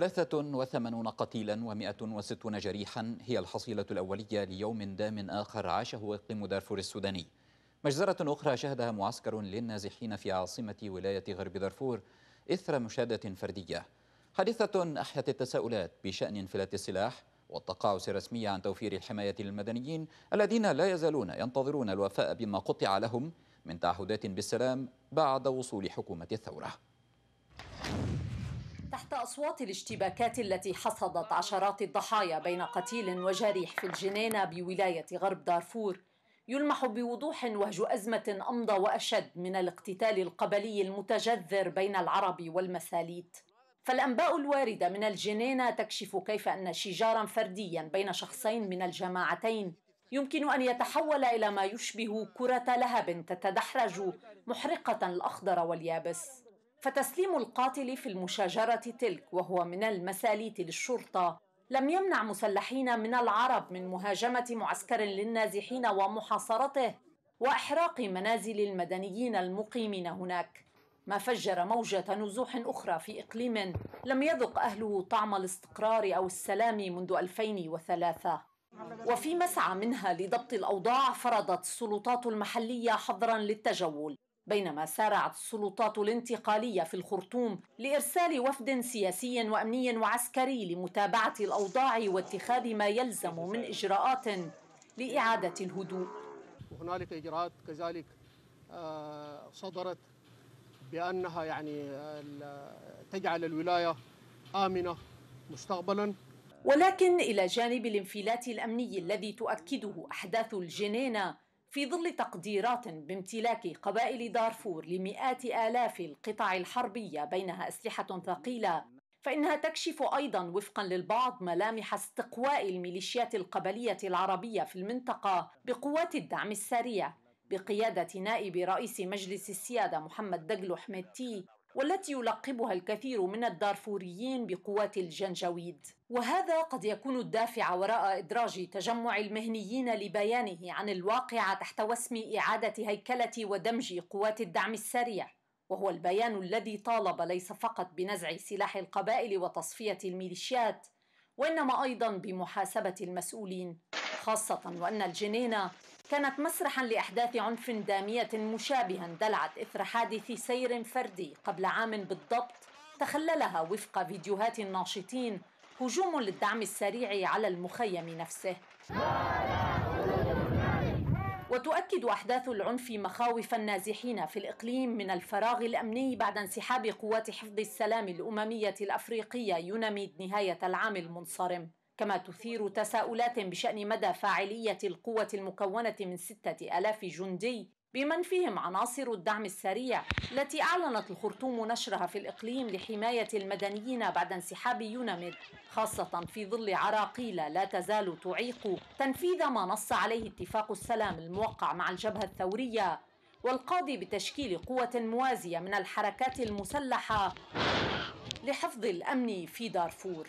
83 قتيلا و160 جريحا هي الحصيلة الأولية ليوم دام آخر عاشه إقليم دارفور السوداني مجزرة أخرى شهدها معسكر للنازحين في عاصمة ولاية غرب دارفور إثر مشادة فردية حادثة أحيت التساؤلات بشأن انفلات السلاح والتقاعس الرسمي عن توفير الحماية للمدنيين الذين لا يزالون ينتظرون الوفاء بما قطع لهم من تعهدات بالسلام بعد وصول حكومة الثورة تحت أصوات الاشتباكات التي حصدت عشرات الضحايا بين قتيل وجريح في الجنينة بولاية غرب دارفور يلمح بوضوح وهج أزمة أمضى وأشد من الاقتتال القبلي المتجذر بين العرب والمساليت فالأنباء الواردة من الجنينة تكشف كيف أن شجارا فرديا بين شخصين من الجماعتين يمكن أن يتحول إلى ما يشبه كرة لهب تتدحرج محرقة الأخضر واليابس فتسليم القاتل في المشاجرة تلك وهو من المساليت للشرطة لم يمنع مسلحين من العرب من مهاجمة معسكر للنازحين ومحاصرته وإحراق منازل المدنيين المقيمين هناك ما فجر موجة نزوح أخرى في إقليم لم يذق أهله طعم الاستقرار أو السلام منذ 2003 وفي مسعى منها لضبط الأوضاع فرضت السلطات المحلية حظرا للتجول بينما سارعت السلطات الانتقاليه في الخرطوم لارسال وفد سياسي وامني وعسكري لمتابعه الاوضاع واتخاذ ما يلزم من اجراءات لاعاده الهدوء. وهنالك اجراءات كذلك آه، صدرت بانها يعني آه، تجعل الولايه امنه مستقبلا ولكن الى جانب الانفلات الامني الذي تؤكده احداث الجنينه في ظل تقديرات بامتلاك قبائل دارفور لمئات آلاف القطع الحربية بينها أسلحة ثقيلة فإنها تكشف أيضا وفقا للبعض ملامح استقواء الميليشيات القبلية العربية في المنطقة بقوات الدعم السريع بقيادة نائب رئيس مجلس السيادة محمد دجلو حميدتي والتي يلقبها الكثير من الدارفوريين بقوات الجنجويد وهذا قد يكون الدافع وراء ادراج تجمع المهنيين لبيانه عن الواقعه تحت وسم اعاده هيكله ودمج قوات الدعم السريع وهو البيان الذي طالب ليس فقط بنزع سلاح القبائل وتصفيه الميليشيات وانما ايضا بمحاسبه المسؤولين خاصه وان الجنينه كانت مسرحا لأحداث عنف دامية مشابها اندلعت إثر حادث سير فردي قبل عام بالضبط تخللها وفق فيديوهات الناشطين هجوم للدعم السريع على المخيم نفسه وتؤكد أحداث العنف مخاوف النازحين في الإقليم من الفراغ الأمني بعد انسحاب قوات حفظ السلام الأممية الأفريقية يونميد نهاية العام المنصرم كما تثير تساؤلات بشأن مدى فاعلية القوة المكونة من ستة ألاف جندي بمن فيهم عناصر الدعم السريع التي أعلنت الخرطوم نشرها في الإقليم لحماية المدنيين بعد انسحاب يونامد خاصة في ظل عراقيل لا تزال تعيق تنفيذ ما نص عليه اتفاق السلام الموقع مع الجبهة الثورية والقاضي بتشكيل قوة موازية من الحركات المسلحة لحفظ الأمن في دارفور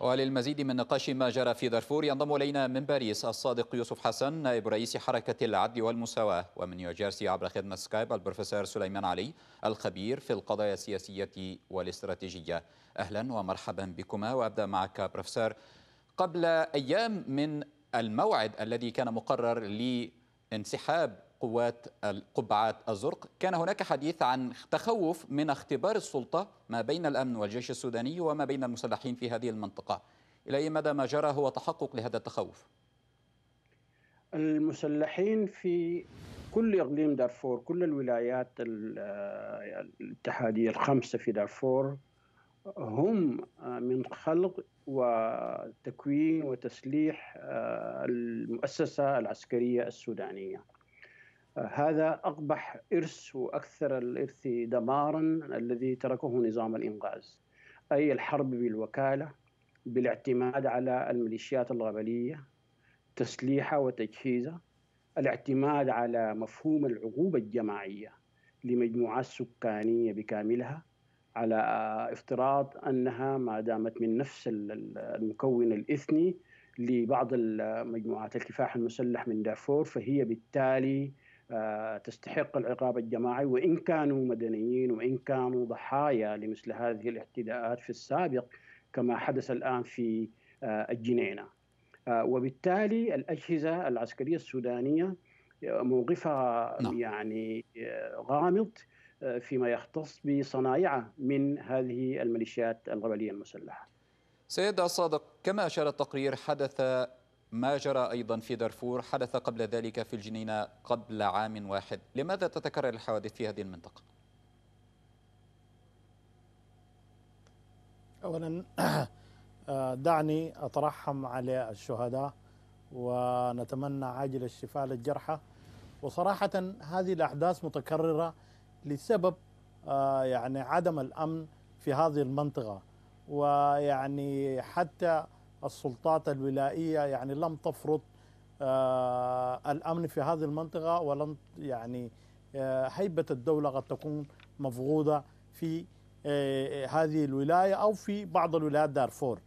وللمزيد من نقاش ما جرى في دارفور ينضم الينا من باريس الصادق يوسف حسن نائب رئيس حركه العدل والمساواه ومن نيوجيرسي عبر خدمه سكايب البروفيسور سليمان علي الخبير في القضايا السياسيه والاستراتيجيه اهلا ومرحبا بكما وابدا معك بروفيسور قبل ايام من الموعد الذي كان مقرر لانسحاب قوات القبعات الزرق كان هناك حديث عن تخوف من اختبار السلطة ما بين الأمن والجيش السوداني وما بين المسلحين في هذه المنطقة إلى أي مدى ما جرى هو تحقق لهذا التخوف؟ المسلحين في كل إقليم دارفور كل الولايات الاتحادية الخمسة في دارفور هم آه، من خلق وتكوين وتسليح آه، المؤسسة العسكرية السودانية هذا أقبح إرث وأكثر الإرث دمارا الذي تركه نظام الإنغاز أي الحرب بالوكالة بالاعتماد على الميليشيات الغبلية تسليحها وتجهيزها الاعتماد على مفهوم العقوبة الجماعية لمجموعات سكانية بكاملها على افتراض أنها ما دامت من نفس المكون الإثني لبعض المجموعات الكفاح المسلح من دافور فهي بالتالي آه، تستحق العقاب الجماعي وان كانوا مدنيين وان كانوا ضحايا لمثل هذه الاعتداءات في السابق كما حدث الان في آه، الجنينه. آه، وبالتالي الاجهزه العسكريه السودانيه موقفها نعم. يعني غامض فيما يختص بصنايعه من هذه الميليشيات الغبليه المسلحه. سيد الصادق كما اشار التقرير حدث ما جرى أيضا في دارفور حدث قبل ذلك في الجنينة قبل عام واحد لماذا تتكرر الحوادث في هذه المنطقة؟ أولا دعني أترحم على الشهداء ونتمنى عاجل الشفاء للجرحى وصراحة هذه الأحداث متكررة لسبب آه، يعني عدم الأمن في هذه المنطقة ويعني حتى السلطات الولائية يعني لم تفرض آه، الأمن في هذه المنطقة ولم يعني آه، هيبة الدولة قد تكون مفقودة في آه، هذه الولاية أو في بعض الولايات دارفور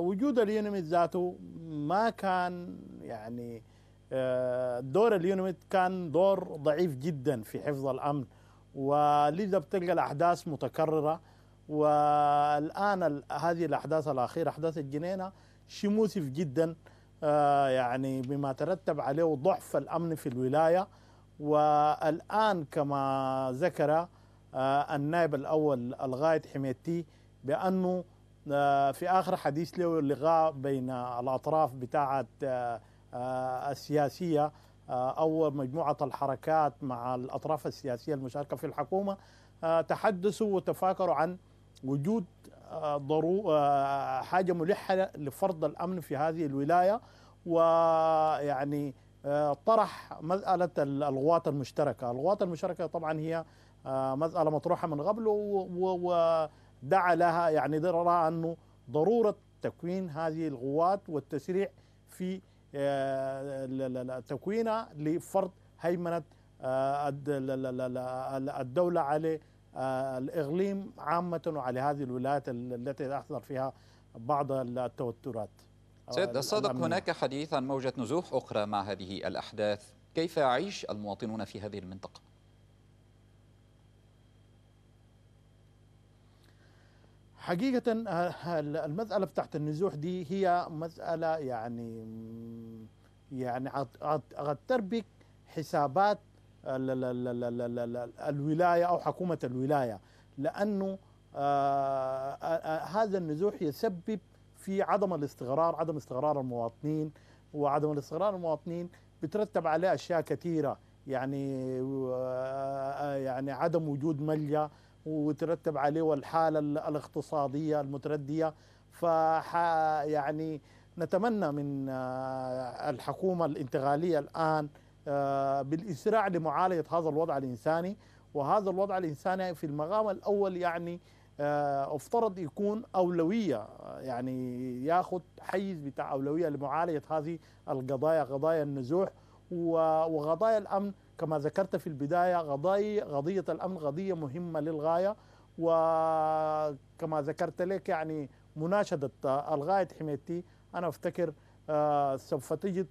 وجود اليونيميت ذاته ما كان يعني دور اليونيميت كان دور ضعيف جدا في حفظ الأمن ولذا بتلقى الأحداث متكررة والآن هذه الأحداث الأخيرة أحداث الجنينة شيء موسف جدا آه، يعني بما ترتب عليه ضعف الأمن في الولاية والآن كما ذكر آه، النائب الأول الغايد حميتي بأنه آه، في آخر حديث له لقاء بين الأطراف بتاعة السياسية أو مجموعة الحركات مع الأطراف السياسية المشاركة في الحكومة تحدثوا وتفاكروا عن وجود آه، ضرو آه، حاجة ملحة لفرض الأمن في هذه الولاية ويعني آه، طرح مسألة القوات المشتركة القوات المشتركة طبعا هي مسألة مطروحة من قبل ودعا لها يعني رأى أنه ضرورة تكوين هذه الغوات والتسريع في تكوينها لفرض هيمنة الدولة عليه الإقليم عامة وعلى هذه الولايات التي تحضر فيها بعض التوترات سيد الصادق آه، هناك حديث عن موجة نزوح أخرى مع هذه الأحداث كيف يعيش المواطنون في هذه المنطقة؟ حقيقة آه، المسألة بتاعت النزوح دي هي مسألة يعني يعني قد تربك حسابات الولايه او حكومه الولايه لانه آه، آه، آه، هذا النزوح يسبب في عدم الاستقرار عدم استقرار المواطنين وعدم الاستقرار المواطنين بترتب عليه اشياء كثيره يعني يعني عدم وجود ملجا وترتب عليه والحاله الاقتصاديه المترديه ف يعني نتمنى من الحكومه الانتقاليه الان آه، بالإسراع لمعالجة هذا الوضع الإنساني وهذا الوضع الإنساني في المقام الأول يعني آه، افترض يكون أولوية آه، يعني ياخذ حيز بتاع أولوية لمعالجة هذه القضايا قضايا النزوح وقضايا الأمن كما ذكرت في البداية قضايا قضية الأمن قضية مهمة للغاية وكما ذكرت لك يعني مناشدة الغاية حميتي أنا أفتكر سوف تجد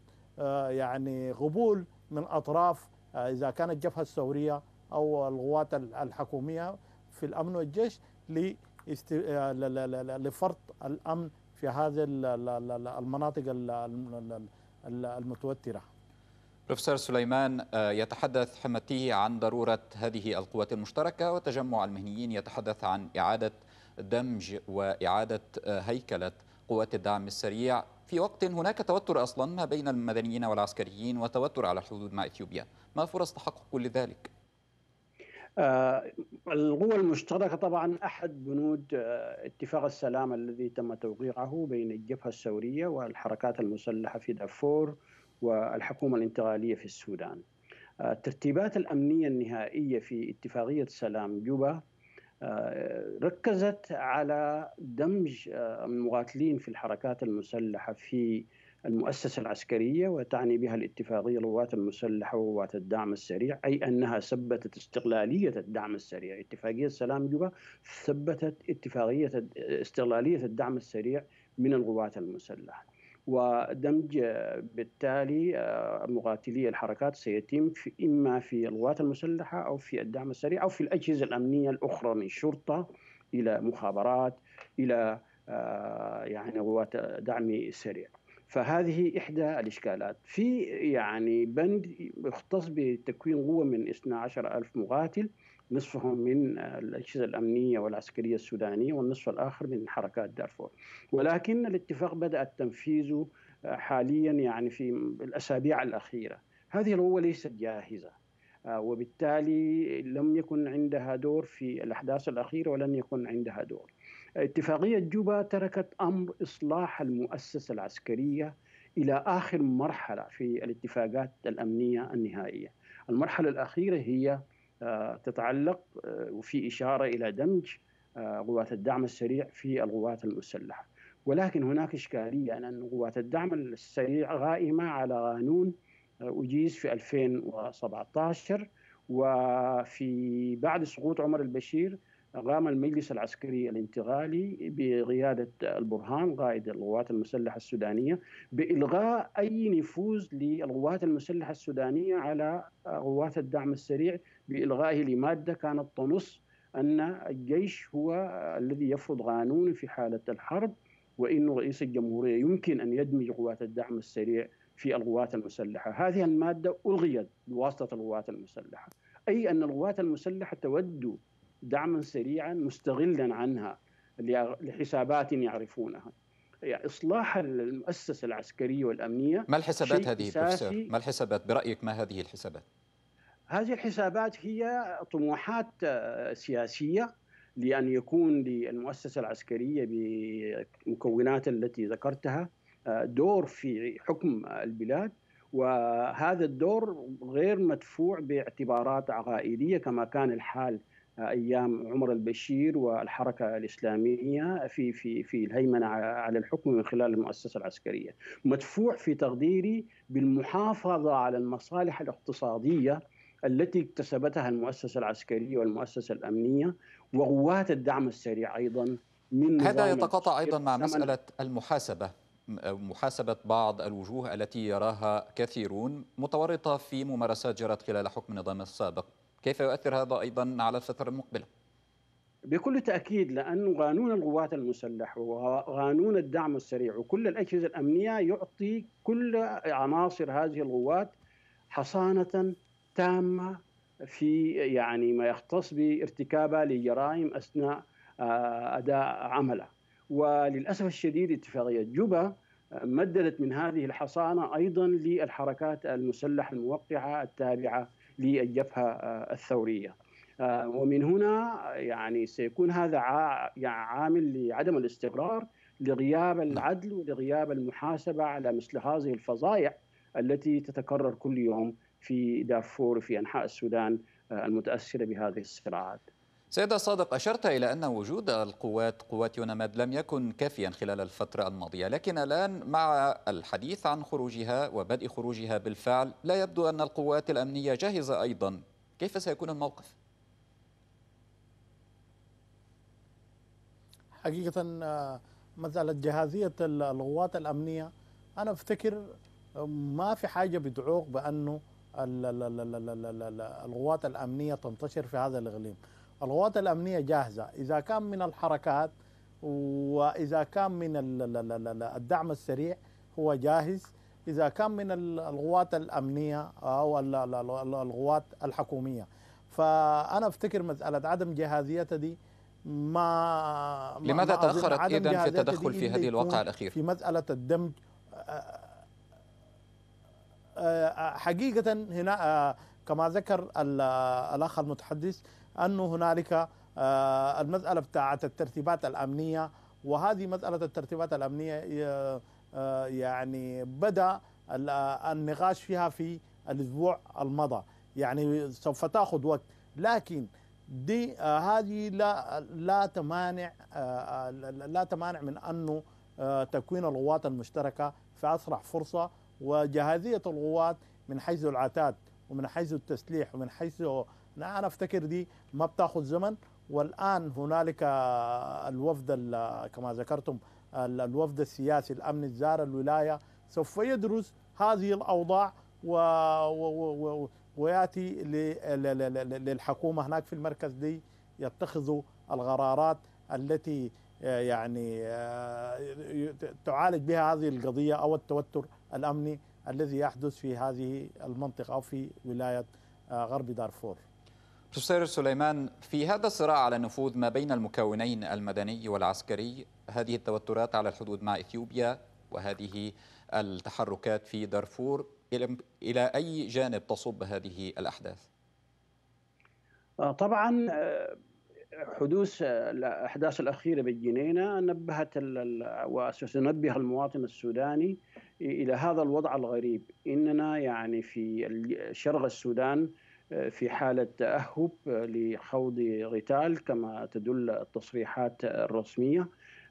يعني قبول من أطراف آه، إذا كانت الجبهة الثورية أو الغوات الحكومية في الأمن والجيش آه، لفرط الأمن في هذه المناطق المتوترة بروفيسور سليمان آه، يتحدث حمتي عن ضرورة هذه القوات المشتركة وتجمع المهنيين يتحدث عن إعادة دمج وإعادة هيكلة قوات الدعم السريع في وقت هناك توتر أصلا ما بين المدنيين والعسكريين وتوتر على الحدود مع إثيوبيا ما فرص تحقق كل ذلك؟ آه القوى المشتركة طبعا أحد بنود آه اتفاق السلام الذي تم توقيعه بين الجبهة الثوريه والحركات المسلحة في دارفور والحكومة الانتقالية في السودان آه، الترتيبات الأمنية النهائية في اتفاقية سلام جوبا آه، ركزت على دمج آه، المقاتلين في الحركات المسلحة في المؤسسة العسكرية وتعني بها الاتفاقية القوات المسلحة وقوات الدعم السريع أي أنها ثبتت استقلالية الدعم السريع اتفاقية سلام جوبا ثبتت اتفاقية آه، استقلالية الدعم السريع من القوات المسلحة ودمج آه، بالتالي آه، مقاتلي الحركات سيتم في إما في القوات المسلحة أو في الدعم السريع أو في الأجهزة الأمنية الأخرى من شرطة إلى مخابرات إلى آه، يعني قوات دعم سريع فهذه إحدى الإشكالات في يعني بند يختص بتكوين قوة من 12000 ألف مقاتل نصفهم من الأجهزة الأمنية والعسكرية السودانية والنصف الآخر من حركات دارفور ولكن الاتفاق بدأ تنفيذه آه، حاليا يعني في الأسابيع الأخيرة هذه القوة ليست جاهزة آه، وبالتالي لم يكن عندها دور في الأحداث الأخيرة ولن يكن عندها دور اتفاقية جوبا تركت أمر إصلاح المؤسسة العسكرية إلى آخر مرحلة في الاتفاقات الأمنية النهائية المرحلة الأخيرة هي آه، تتعلق آه، وفي إشارة إلى دمج آه، قوات الدعم السريع في القوات المسلحة ولكن هناك إشكالية أن قوات الدعم السريع غائمة على قانون أجيز في 2017 وفي بعد سقوط عمر البشير قام المجلس العسكري الانتقالي بقيادة البرهان قائد القوات المسلحة السودانية بإلغاء أي نفوذ للقوات المسلحة السودانية على قوات الدعم السريع بإلغائه لمادة كانت تنص أن الجيش هو الذي يفرض قانون في حالة الحرب وأن رئيس الجمهورية يمكن أن يدمج قوات الدعم السريع في القوات المسلحة هذه المادة ألغيت بواسطة القوات المسلحة أي أن القوات المسلحة تود دعما سريعا مستغلا عنها لحسابات يعرفونها يعني اصلاح المؤسسه العسكريه والامنيه ما الحسابات هذه ما الحسابات برايك ما هذه الحسابات؟ هذه الحسابات هي طموحات آه، سياسيه لان يكون للمؤسسه العسكريه بمكونات التي ذكرتها آه، دور في حكم البلاد وهذا الدور غير مدفوع باعتبارات عقائديه كما كان الحال ايام عمر البشير والحركه الاسلاميه في في في الهيمنه على الحكم من خلال المؤسسه العسكريه، مدفوع في تقديري بالمحافظه على المصالح الاقتصاديه التي اكتسبتها المؤسسه العسكريه والمؤسسه الامنيه وغوات الدعم السريع ايضا من هذا يتقاطع ايضا مع مساله المحاسبه محاسبة بعض الوجوه التي يراها كثيرون متورطة في ممارسات جرت خلال حكم النظام السابق كيف يؤثر هذا أيضا على الفترة المقبلة؟ بكل تأكيد لأن قانون القوات المسلحة وقانون الدعم السريع وكل الأجهزة الأمنية يعطي كل عناصر هذه القوات حصانة تامة في يعني ما يختص بارتكابها لجرائم أثناء آه، أداء عملها وللأسف الشديد اتفاقية جوبا آه، مددت من هذه الحصانة أيضا للحركات المسلحة الموقعة التابعة للجبهه آه، الثوريه آه، ومن هنا يعني سيكون هذا يعني عامل لعدم الاستقرار لغياب نعم. العدل ولغياب المحاسبه على مثل هذه الفظائع التي تتكرر كل يوم في دارفور في انحاء السودان آه، المتاثره بهذه الصراعات. سيدة صادق أشرت إلى أن وجود القوات قوات يوناماد لم يكن كافيا خلال الفترة الماضية لكن الآن مع الحديث عن خروجها وبدء خروجها بالفعل لا يبدو أن القوات الأمنية جاهزة أيضا كيف سيكون الموقف؟ حقيقة آه، مسألة جاهزية القوات الأمنية أنا أفتكر ما في حاجة بتعوق بأنه القوات الأمنية تنتشر في هذا الإغليم القوات الأمنية جاهزة إذا كان من الحركات وإذا كان من الدعم السريع هو جاهز إذا كان من القوات الأمنية أو القوات الحكومية فأنا أفتكر مسألة عدم جهازيتها دي ما لماذا ما تأخرت اذا في التدخل في هذه الواقعة الأخيرة؟ في مسألة الدمج آه، آه، آه، حقيقة هنا كما ذكر الأخ المتحدث انه هنالك آه، المساله بتاعه الترتيبات الامنيه وهذه مساله الترتيبات الامنيه آه، آه، يعني بدا النقاش فيها في الاسبوع المضى يعني سوف تاخذ وقت لكن دي هذه لا لا تمانع لا تمانع من انه تكوين القوات المشتركه في اسرع فرصه وجاهزيه القوات من حيث العتاد ومن حيث التسليح ومن حيث لا انا افتكر دي ما بتاخذ زمن والان هنالك الوفد كما ذكرتم الوفد السياسي الامن الزار الولايه سوف يدرس هذه الاوضاع و... و... و... وياتي للحكومه هناك في المركز دي يتخذوا القرارات التي آه، يعني آه، تعالج بها هذه القضيه او التوتر الامني الذي يحدث في هذه المنطقه او في ولايه آه، غرب دارفور بروفيسور سليمان في هذا الصراع على النفوذ ما بين المكونين المدني والعسكري هذه التوترات على الحدود مع اثيوبيا وهذه التحركات في دارفور الى اي جانب تصب هذه الاحداث؟ آه، طبعا آه، حدوث آه، الاحداث الاخيره بالجنينه نبهت وستنبه المواطن السوداني الى هذا الوضع الغريب اننا يعني في شرق السودان في حالة تأهب لخوض قتال كما تدل التصريحات الرسمية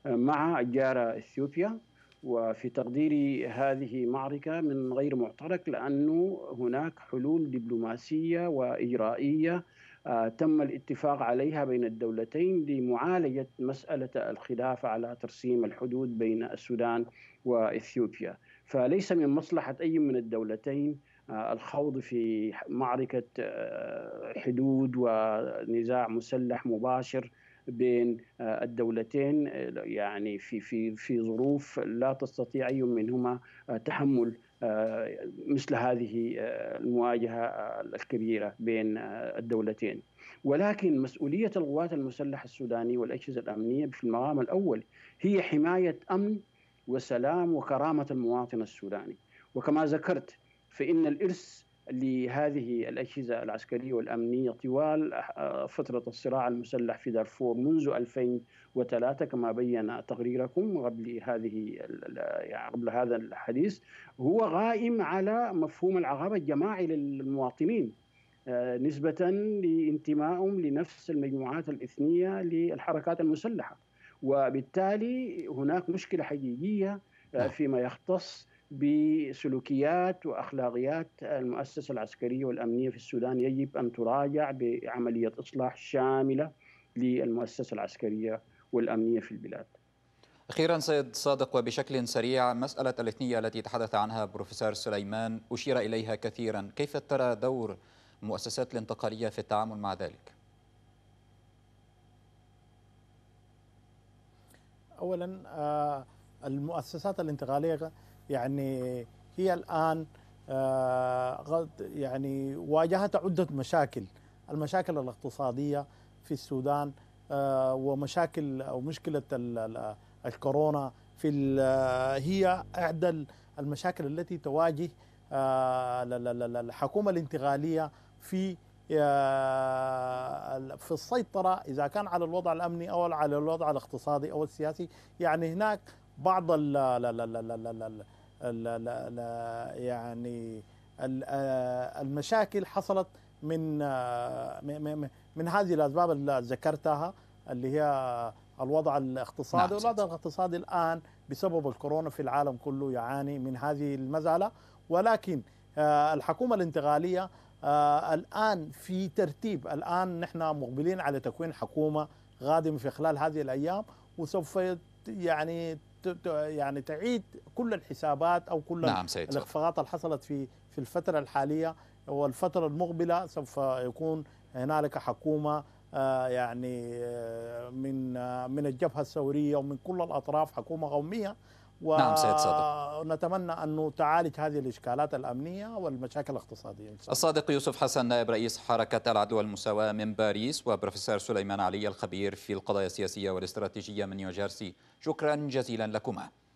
مع جارة إثيوبيا وفي تقديري هذه معركة من غير معترك لأنه هناك حلول دبلوماسية وإجرائية آه، تم الاتفاق عليها بين الدولتين لمعالجة مسألة الخلاف على ترسيم الحدود بين السودان وإثيوبيا فليس من مصلحة أي من الدولتين آه، الخوض في معركة آه، حدود ونزاع مسلح مباشر بين آه، الدولتين يعني في في في ظروف لا تستطيع اي منهما تحمل مثل هذه المواجهه الكبيره بين الدولتين ولكن مسؤوليه القوات المسلحه السودانيه والاجهزه الامنيه في المقام الاول هي حمايه امن وسلام وكرامه المواطن السوداني وكما ذكرت فإن الإرث لهذه الأجهزة العسكرية والأمنية طوال آه، فترة الصراع المسلح في دارفور منذ 2003 كما بين تقريركم قبل هذه يعني قبل هذا الحديث هو غائم على مفهوم العقاب الجماعي للمواطنين آه، نسبة لانتمائهم لنفس المجموعات الإثنية للحركات المسلحة وبالتالي هناك مشكلة حقيقية آه، نعم. فيما يختص بسلوكيات واخلاقيات المؤسسه العسكريه والامنيه في السودان يجب ان تراجع بعمليه اصلاح شامله للمؤسسه العسكريه والامنيه في البلاد. اخيرا سيد صادق وبشكل سريع مساله الاثنيه التي تحدث عنها بروفيسور سليمان اشير اليها كثيرا، كيف ترى دور المؤسسات الانتقاليه في التعامل مع ذلك؟ اولا آه، المؤسسات الانتقاليه يعني هي الآن آه، يعني واجهت عدة مشاكل المشاكل الاقتصادية في السودان آه، ومشاكل أو مشكلة الكورونا في آه، هي إحدى المشاكل التي تواجه الحكومة الانتقالية في في السيطرة إذا كان على الوضع الأمني أو على الوضع الاقتصادي أو السياسي يعني هناك بعض ال يعني المشاكل حصلت من من هذه الاسباب اللي ذكرتها اللي هي الوضع الاقتصادي نعم، الوضع والوضع الاقتصادي الان بسبب الكورونا في العالم كله يعاني من هذه المزعله ولكن الحكومه الانتقاليه الان في ترتيب الان نحن مقبلين على تكوين حكومه غادمه في خلال هذه الايام وسوف يعني يعني تعيد كل الحسابات او كل نعم الاخفاقات اللي حصلت في في الفتره الحاليه والفتره المقبله سوف يكون هنالك حكومه آه، يعني آه، من آه، من الجبهه الثوريه ومن كل الاطراف حكومه قوميه و... نعم سيد صادق ونتمنى أن تعالج هذه الإشكالات الأمنية والمشاكل الاقتصادية الصادق يوسف حسن نائب رئيس حركة العدوى المساواة من باريس وبروفيسور سليمان علي الخبير في القضايا السياسية والاستراتيجية من نيوجيرسي شكرا جزيلا لكما